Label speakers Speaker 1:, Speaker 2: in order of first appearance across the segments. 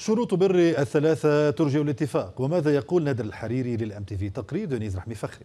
Speaker 1: شروط بر الثلاثة ترجع الاتفاق وماذا يقول نادر الحريري للأم تي في
Speaker 2: تقرير دونيز رحمي فخري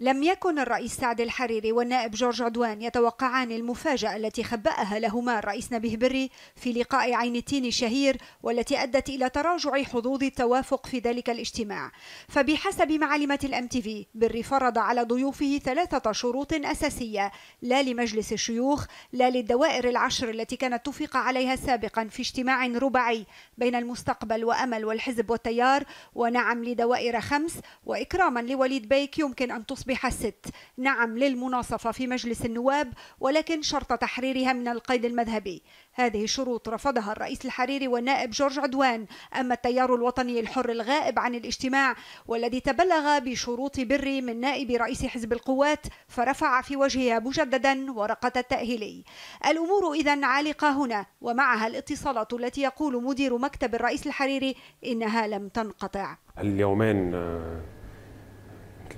Speaker 1: لم يكن الرئيس سعد الحريري والنائب جورج عدوان يتوقعان المفاجأة التي خبأها لهما الرئيس نبيه بري في لقاء عين التين الشهير والتي أدت إلى تراجع حظوظ التوافق في ذلك الاجتماع فبحسب معلمة الأم تي في بري فرض على ضيوفه ثلاثة شروط أساسية لا لمجلس الشيوخ لا للدوائر العشر التي كانت اتفق عليها سابقا في اجتماع رباعي بين المستقبل وأمل والحزب والتيار ونعم لدوائر خمس وإكراما لوليد بيك يمكن أن تصبح تصبح الست نعم للمناصفة في مجلس النواب ولكن شرط تحريرها من القيد المذهبي هذه الشروط رفضها الرئيس الحريري والنائب جورج عدوان أما التيار الوطني الحر الغائب عن الاجتماع والذي تبلغ بشروط بري من نائب رئيس حزب القوات فرفع في وجهها مجددا ورقة التأهيلي الأمور إذا عالقة هنا ومعها الاتصالات التي يقول مدير مكتب الرئيس الحريري إنها لم تنقطع
Speaker 2: اليومين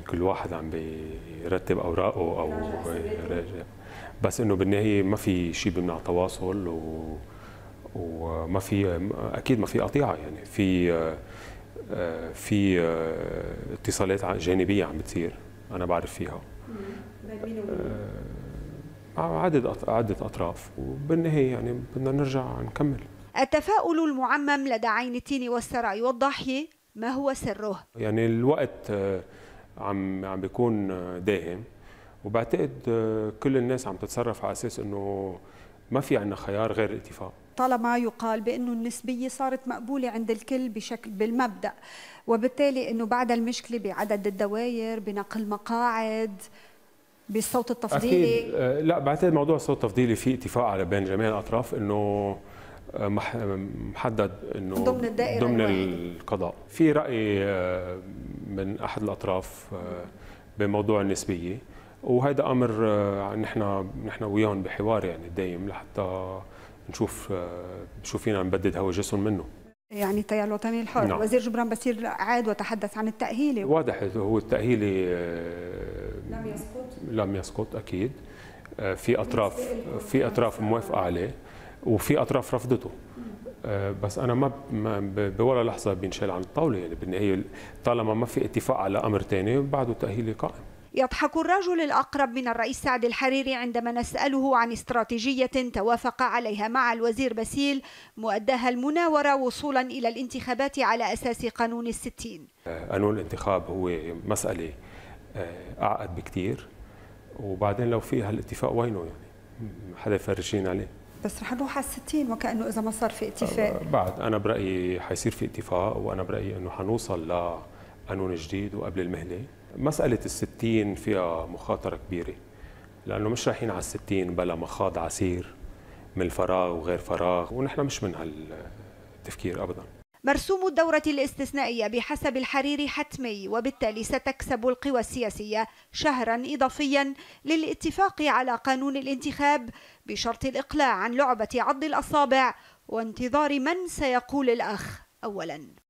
Speaker 2: كل واحد عم بيرتب اوراقه او راجع إيه، بس انه بالنهايه ما في شيء بيمنع التواصل و... وما في اكيد ما في قطيعه يعني في في اتصالات جانبيه عم بتصير انا بعرف فيها آه، عدد عدة أطراف وبالنهاية يعني بدنا نرجع نكمل
Speaker 1: التفاؤل المعمم لدى عين التين والسرع والضاحية ما هو سره؟
Speaker 2: يعني الوقت آه، عم عم بيكون داهم وبعتقد كل الناس عم تتصرف على اساس انه ما في عندنا خيار غير الاتفاق
Speaker 1: طالما يقال بانه النسبيه صارت مقبوله عند الكل بشكل بالمبدا وبالتالي انه بعد المشكله بعدد الدوائر بنقل مقاعد بالصوت التفضيلي أكيد
Speaker 2: آه، لا بعتقد موضوع الصوت التفضيلي في اتفاق على بين جميع الاطراف انه محدد انه ضمن الدائره ضمن القضاء في راي آه، من احد الاطراف آه، بموضوع النسبيه وهذا امر آه، نحن نحن وياهم بحوار يعني دايم لحتى نشوف شو فينا نبدد هواجسهم جسم منه
Speaker 1: يعني التيار الوطني الحر نعم. وزير جبران بسير عاد وتحدث عن التأهيلة
Speaker 2: واضح هو التأهيلي لم يسقط لم يسقط أكيد في أطراف في أطراف موافقة عليه وفي اطراف رفضته آه، بس انا ما بولا لحظه بينشال عن الطاوله يعني بالنهايه طالما ما في اتفاق على امر ثاني بعده تاهيلي قائم
Speaker 1: يضحك الرجل الأقرب من الرئيس سعد الحريري عندما نسأله عن استراتيجية توافق عليها مع الوزير بسيل مؤداها المناورة وصولا إلى الانتخابات على أساس قانون الستين
Speaker 2: قانون آه، الانتخاب هو مسألة آه، أعقد بكثير وبعدين لو في هالاتفاق وينه يعني حدا يفرجين عليه
Speaker 1: بس رح نروح على 60 وكانه اذا ما صار في اتفاق أه،
Speaker 2: بعد انا برايي حيصير في اتفاق وانا برايي انه حنوصل لقانون جديد وقبل المهله مساله ال 60 فيها مخاطره كبيره لانه مش رايحين على ال 60 بلا مخاض عسير من الفراغ وغير فراغ ونحن مش من هالتفكير ابدا
Speaker 1: مرسوم الدورة الاستثنائية بحسب الحرير حتمي وبالتالي ستكسب القوى السياسية شهرا إضافيا للاتفاق على قانون الانتخاب بشرط الإقلاع عن لعبة عض الأصابع وانتظار من سيقول الأخ أولا